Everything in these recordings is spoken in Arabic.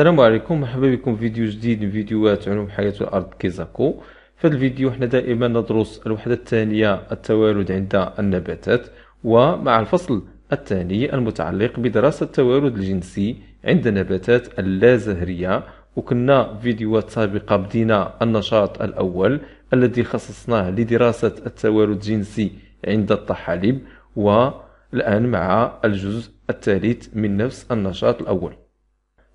السلام عليكم مرحبا بكم في فيديو جديد من فيديوهات علوم حياة الأرض كيزاكو في هذا الفيديو احنا دائما ندرس الوحدة الثانية التوارد عند النباتات ومع الفصل الثاني المتعلق بدراسة التوارد الجنسي عند النباتات اللازهرية وكنا في فيديوهات سابقة بدينا النشاط الأول الذي خصصناه لدراسة التوارد الجنسي عند الطحالب والآن مع الجزء الثالث من نفس النشاط الأول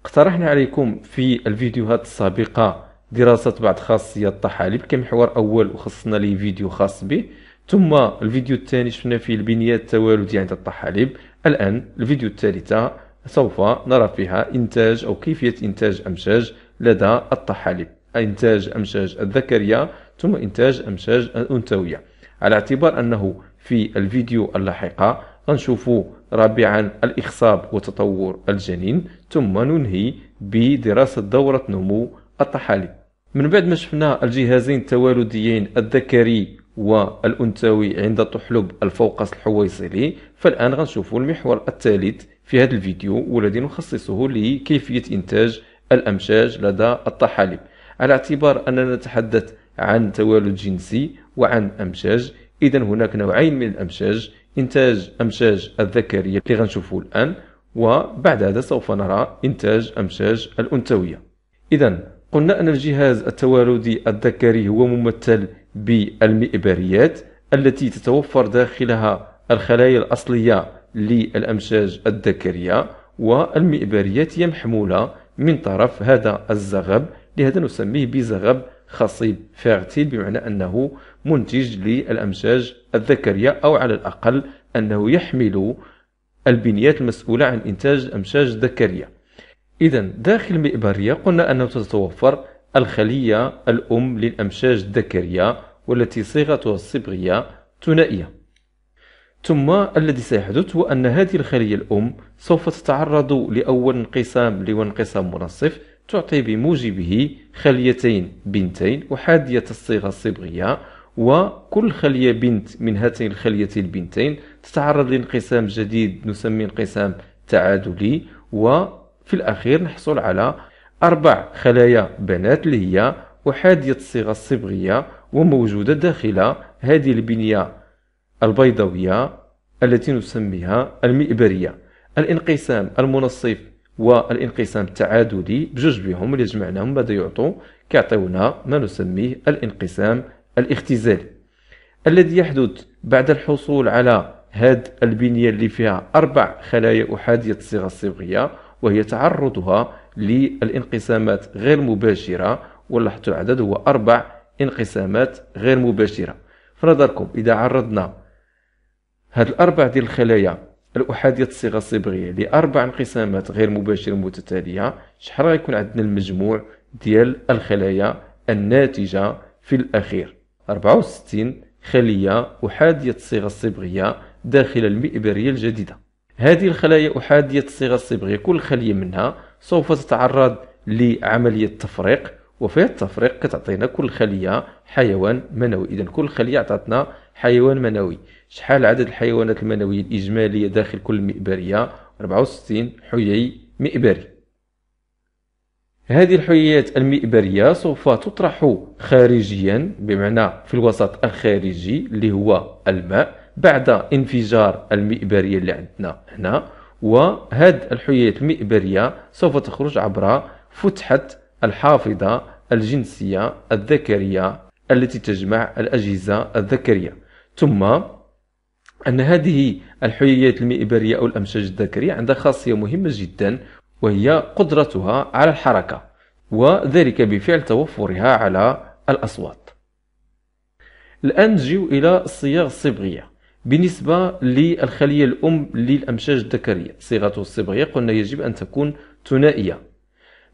اقترحنا عليكم في الفيديوهات السابقة دراسة بعض خاصيات الطحالب كمحور أول وخصصنا ليه فيديو خاص به ثم الفيديو الثاني شفنا فيه البنية التوالدية عند الطحالب الآن الفيديو الثالثة سوف نرى فيها إنتاج أو كيفية إنتاج أمشاج لدى الطحالب إنتاج أمشاج الذكرية ثم إنتاج أمشاج الأنثوية على اعتبار أنه في الفيديو اللاحقة غنشوفوا رابعا الإخصاب وتطور الجنين ثم ننهي بدراسة دورة نمو الطحالب من بعد ما شفنا الجهازين التوالديين الذكري والأنثوي عند تحلب الفوقس الحويصلي فالآن غنشوفوا المحور الثالث في هذا الفيديو والذي نخصصه لكيفية إنتاج الأمشاج لدى الطحالب على اعتبار أننا نتحدث عن توالد جنسي وعن أمشاج إذا هناك نوعين من الأمشاج انتاج امشاج الذكريه اللي غنشوفوه الان وبعد هذا سوف نرى انتاج امشاج الانثويه اذا قلنا ان الجهاز التوالدي الذكري هو ممثل بالمئبريات التي تتوفر داخلها الخلايا الاصليه للامشاج الذكريه والمئبريات هي محموله من طرف هذا الزغب لهذا نسميه بزغب خصيب فيرتيل بمعنى انه منتج للامساج الذكرية أو على الأقل أنه يحمل البنيات المسؤولة عن إنتاج الأمشاج الذكرية إذا داخل المئبرية قلنا أنه تتوفر الخلية الأم للأمشاج الذكرية والتي صيغتها الصبغية ثنائية ثم الذي سيحدث هو أن هذه الخلية الأم سوف تتعرض لأول انقسام لو انقسام منصف تعطي بموجبه خليتين بنتين أحادية الصيغة الصبغية وكل خلية بنت من هاتين الخليتين البنتين تتعرض لانقسام جديد نسمي انقسام تعادلي وفي الأخير نحصل على أربع خلايا بنات اللي هي أحادية الصيغة الصبغية وموجودة داخل هذه البنية البيضاوية التي نسميها المئبرية الانقسام المنصف والانقسام التعادلي بجوج بهم اللي جمعناهم ماذا يعطوا كيعطيونا ما نسميه الانقسام الاختزال الذي يحدث بعد الحصول على هاد البنية اللي فيها أربع خلايا أحادية الصيغة الصبغية وهي تعرضها للانقسامات غير مباشرة ولاحظتوا العدد هو أربع انقسامات غير مباشرة فنظركم إذا عرضنا هاد الأربع ديال الخلايا الأحادية الصيغة الصبغية لأربع انقسامات غير مباشرة متتالية شحال غيكون عندنا المجموع ديال الخلايا الناتجة في الأخير 64 خلية أحادية الصيغة الصبغية داخل المئبرية الجديدة هذه الخلايا أحادية الصيغة الصبغية كل خلية منها سوف تتعرض لعملية تفريق وفي التفريق كتعطينا كل خلية حيوان منوي إذا كل خلية عطاتنا حيوان منوي شحال عدد الحيوانات المنوية الإجمالية داخل كل مئبرية 64 حيي مئبري هذه الحييات المئبرية سوف تطرح خارجيا بمعنى في الوسط الخارجي اللي هو الماء بعد انفجار المئبرية اللي عندنا هنا وهاد الحييات المئبرية سوف تخرج عبر فتحة الحافظة الجنسية الذكرية التي تجمع الأجهزة الذكرية ثم أن هذه الحييات المئبرية أو الأمشاج الذكرية عندها خاصية مهمة جدا وهي قدرتها على الحركة وذلك بفعل توفرها على الأصوات الآن نجيو إلى الصيغ الصبغية بالنسبة للخلية الأم للأمشاج الذكرية صيغته الصبغية قلنا يجب أن تكون ثنائية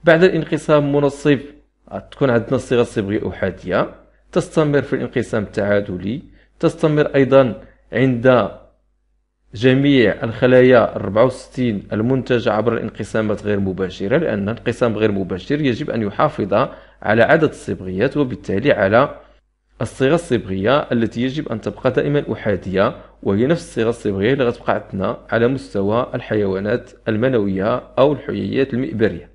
بعد الانقسام منصف تكون عندنا الصيغة الصبغية أحادية تستمر في الانقسام التعادلي تستمر أيضا عند جميع الخلايا 64 المنتجة عبر الانقسامات غير مباشرة لأن الانقسام غير مباشر يجب أن يحافظ على عدد الصبغيات وبالتالي على الصيغة الصبغية التي يجب أن تبقى دائما أحادية وهي نفس الصيغة الصبغية اللي غتبقى عندنا على مستوى الحيوانات المنوية أو الحيويات المئبرية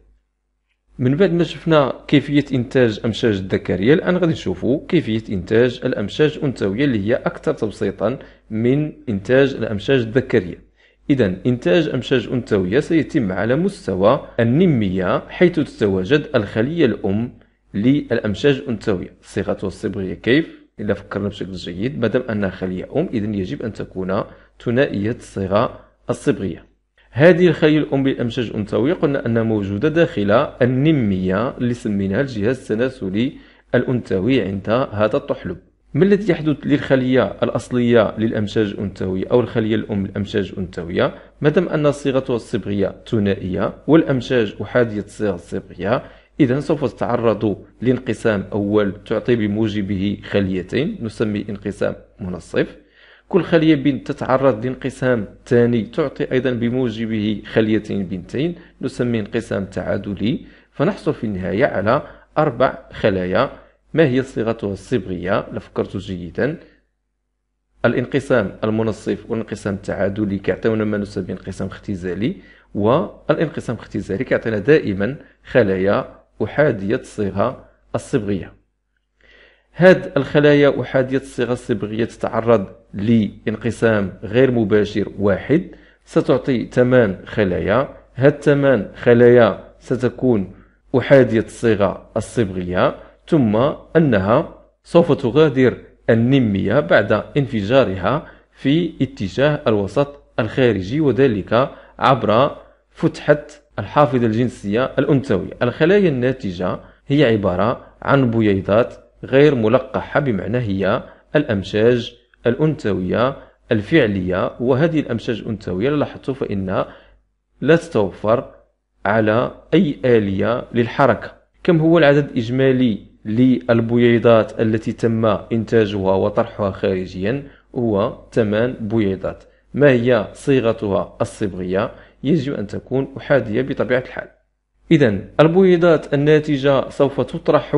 من بعد ما شفنا كيفية إنتاج أمشاج الذكرية الآن غادي نشوفوا كيفية إنتاج الأمشاج الأنثوية اللي هي أكثر تبسيطا من إنتاج الأمشاج الذكرية إذا إنتاج أمشاج أنثوية سيتم على مستوى النمية حيث تتواجد الخلية الأم للأمشاج الأنثوية صيغتها الصبغية كيف؟ إذا فكرنا بشكل جيد مادام أنها خلية أم إذا يجب أن تكون ثنائية الصيغة الصبغية هذه الخلية الأم للأمشاج الأنثوية قلنا أنها موجودة داخل النمية اللي سميناها الجهاز التناسلي الأنثوي عند هذا الطحلب ما الذي يحدث للخلية الأصلية للأمشاج الأنثوية أو الخلية الأم للأمشاج الأنثوية مادام أن صيغتها الصبغية ثنائية والأمشاج أحادية الصيغ الصبغية إذا سوف تتعرض لانقسام أول تعطي بموجبه خليتين نسمي انقسام منصف كل خلية بنت تتعرض لانقسام ثاني تعطي أيضا بموجبه خليتين بنتين نسميه انقسام تعادلي فنحصل في النهاية على أربع خلايا ما هي صيغتها الصبغية لفكرت جيدا الانقسام المنصف والانقسام التعادلي كيعطيونا ما نسميه انقسام اختزالي والانقسام الاختزالي كيعطينا دائما خلايا أحادية الصيغة الصبغية هاد الخلايا أحادية الصيغة الصبغية تتعرض لانقسام غير مباشر واحد ستعطي ثمان خلايا هاد ثمان خلايا ستكون أحادية الصيغة الصبغية ثم أنها سوف تغادر النمية بعد انفجارها في اتجاه الوسط الخارجي وذلك عبر فتحة الحافظة الجنسية الأنثوية الخلايا الناتجة هي عبارة عن بيضات غير ملقحة بمعنى هي الأمشاج الأنثوية الفعلية وهذه الأمشاج الأنثوية لاحظتوا فإنها لا تتوفر على أي آلية للحركة كم هو العدد الإجمالي للبويضات التي تم إنتاجها وطرحها خارجيا هو 8 بويضات ما هي صيغتها الصبغية يجب أن تكون أحادية بطبيعة الحال إذا البويضات الناتجة سوف تطرح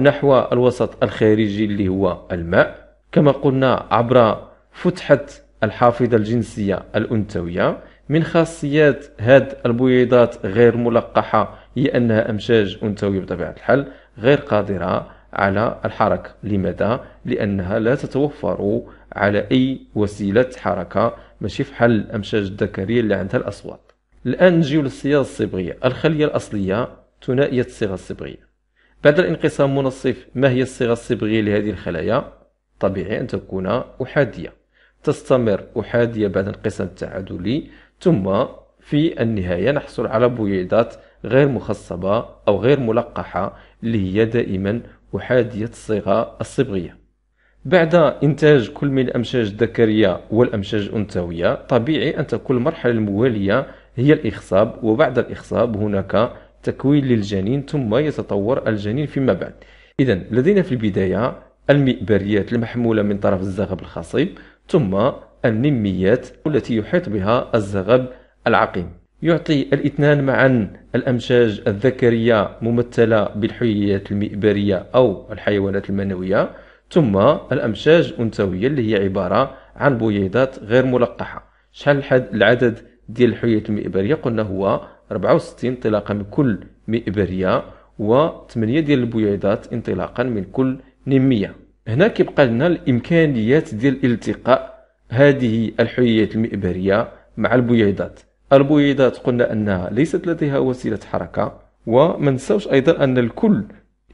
نحو الوسط الخارجي اللي هو الماء كما قلنا عبر فتحة الحافظة الجنسية الأنثوية من خاصيات هاد البويضات غير ملقحة هي أنها أمشاج أنثوية بطبيعة الحال غير قادرة على الحركة لماذا؟ لأنها لا تتوفر على أي وسيلة حركة ماشي فحال الأمشاج الذكرية اللي عندها الأصوات الآن نجيو للصيغة الصبغية الخلية الأصلية ثنائية الصيغة الصبغية بعد الانقسام منصف ما هي الصيغة الصبغية لهذه الخلايا؟ طبيعي أن تكون أحادية تستمر أحادية بعد انقسام التعادلي ثم في النهاية نحصل على بويضات غير مخصبة أو غير ملقحة اللي هي دائما أحادية الصيغة الصبغية بعد إنتاج كل من الأمشاج الذكرية والأمشاج الأنثوية طبيعي أن تكون المرحلة الموالية هي الإخصاب وبعد الإخصاب هناك تكوين للجنين ثم يتطور الجنين فيما بعد إذا لدينا في البداية المئبريات المحمولة من طرف الزغب الخصيب ثم النميات التي يحيط بها الزغب العقيم يعطي الاثنان معا الأمشاج الذكرية ممثلة بالحيات المئبرية أو الحيوانات المنوية ثم الأمشاج الأنثوية اللي هي عبارة عن بويضات غير ملقحة شحال العدد ديال الحيات المئبرية قلنا هو 64 انطلاقا من كل مئبرية و 8 ديال البويضات انطلاقا من كل نمية هنا كيبقى لنا الامكانيات ديال التقاء هذه الحيات المئبرية مع البويضات البويضات قلنا انها ليست لديها وسيلة حركة وما نساوش ايضا ان الكل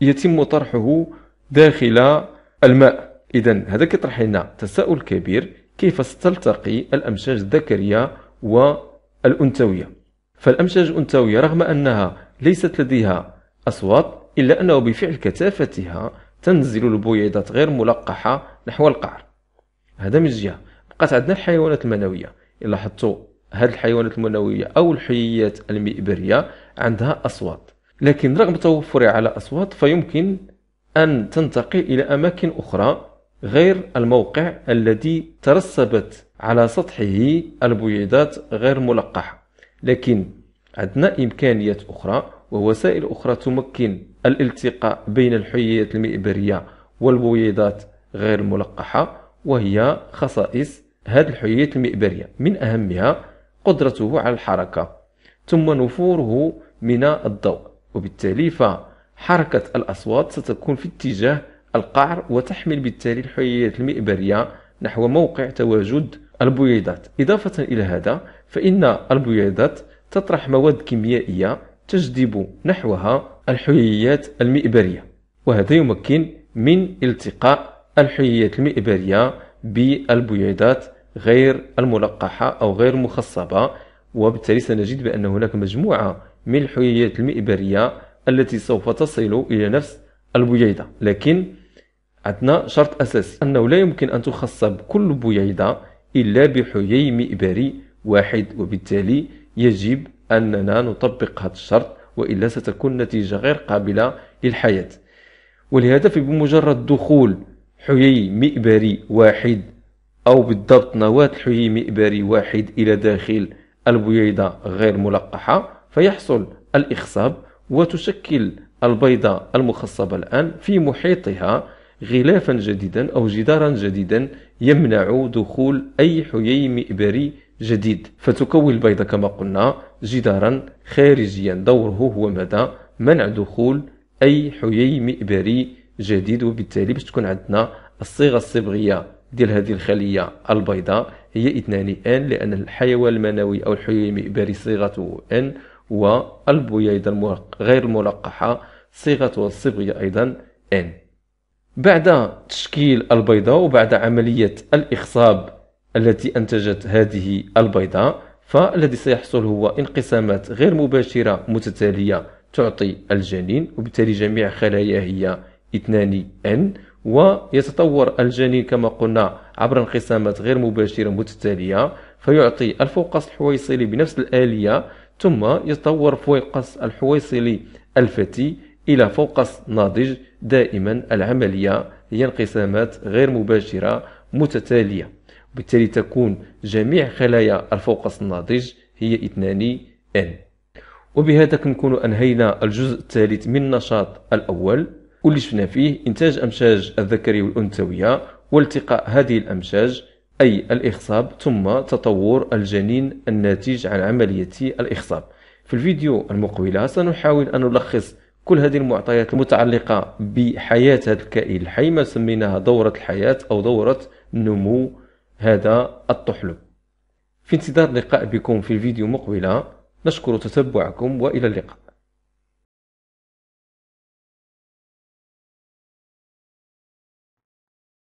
يتم طرحه داخل الماء اذا هذا كيطرح لنا تساؤل كبير كيف ستلتقي الامشاج الذكريه والانثويه فالأمشاج أنثوية رغم أنها ليست لديها أصوات إلا أنه بفعل كثافتها تنزل البويضات غير ملقحة نحو القعر هذا من جهة بقات عندنا الحيوانات المنوية إلا لاحظتوا هذه الحيوانات المنوية أو الحيات المئبرية عندها أصوات لكن رغم توفرها على أصوات فيمكن أن تنتقل إلى أماكن أخرى غير الموقع الذي ترسبت على سطحه البويضات غير ملقحة لكن عندنا إمكانيات أخرى ووسائل أخرى تمكن الالتقاء بين الحيات المئبرية والبويضات غير الملقحة وهي خصائص هذه الحيات المئبرية من أهمها قدرته على الحركة ثم نفوره من الضوء وبالتالي فحركة الأصوات ستكون في اتجاه القعر وتحمل بالتالي الحيات المئبرية نحو موقع تواجد البويضات إضافة إلى هذا فإن البويضات تطرح مواد كيميائية تجذب نحوها الحيويات المئبرية وهذا يمكن من التقاء الحيويات المئبرية بالبويضات غير الملقحة أو غير المخصبة وبالتالي سنجد بأن هناك مجموعة من الحيويات المئبرية التي سوف تصل إلى نفس البويضة لكن عندنا شرط أساسي أنه لا يمكن أن تخصب كل بويضة إلا بحيي مئبري واحد وبالتالي يجب أننا نطبق هذا الشرط وإلا ستكون نتيجة غير قابلة للحياة ولهذا فبمجرد دخول حيي مئبري واحد أو بالضبط نواة حيي مئبري واحد إلى داخل البويضة غير ملقحة فيحصل الإخصاب وتشكل البيضة المخصبة الآن في محيطها غلافا جديدا أو جدارا جديدا يمنع دخول أي حيي مئبري جديد فتكون البيضة كما قلنا جدارا خارجيا دوره هو ماذا منع دخول أي حيي مئبري جديد وبالتالي باش تكون عندنا الصيغة الصبغية ديال هذه الخلية البيضاء هي اثنان ان لأن الحيوان المنوي أو الحيي المئبري صيغته ان والبويضة غير الملقحة صيغتها الصبغية أيضا ان بعد تشكيل البيضة وبعد عملية الإخصاب التي أنتجت هذه البيضاء فالذي سيحصل هو انقسامات غير مباشرة متتالية تعطي الجنين وبالتالي جميع خلاياه هي 2 ان ويتطور الجنين كما قلنا عبر انقسامات غير مباشرة متتالية فيعطي الفوقس الحويصلي بنفس الآلية ثم يتطور فوقص الحويصلي الفتي إلى فوقس ناضج دائما العملية هي انقسامات غير مباشرة متتالية وبالتالي تكون جميع خلايا الفوقس الناضج هي اثنان ان وبهذا كنكون انهينا الجزء الثالث من النشاط الاول واللي شفنا فيه انتاج امشاج الذكري والانثويه والتقاء هذه الامشاج اي الاخصاب ثم تطور الجنين الناتج عن عمليه الاخصاب في الفيديو المقبله سنحاول ان نلخص كل هذه المعطيات المتعلقه بحياه هذا الكائن الحي ما سميناها دوره الحياه او دوره نمو هذا الطحلب في انتظار اللقاء بكم في الفيديو مقبلة نشكر تتبعكم وإلى اللقاء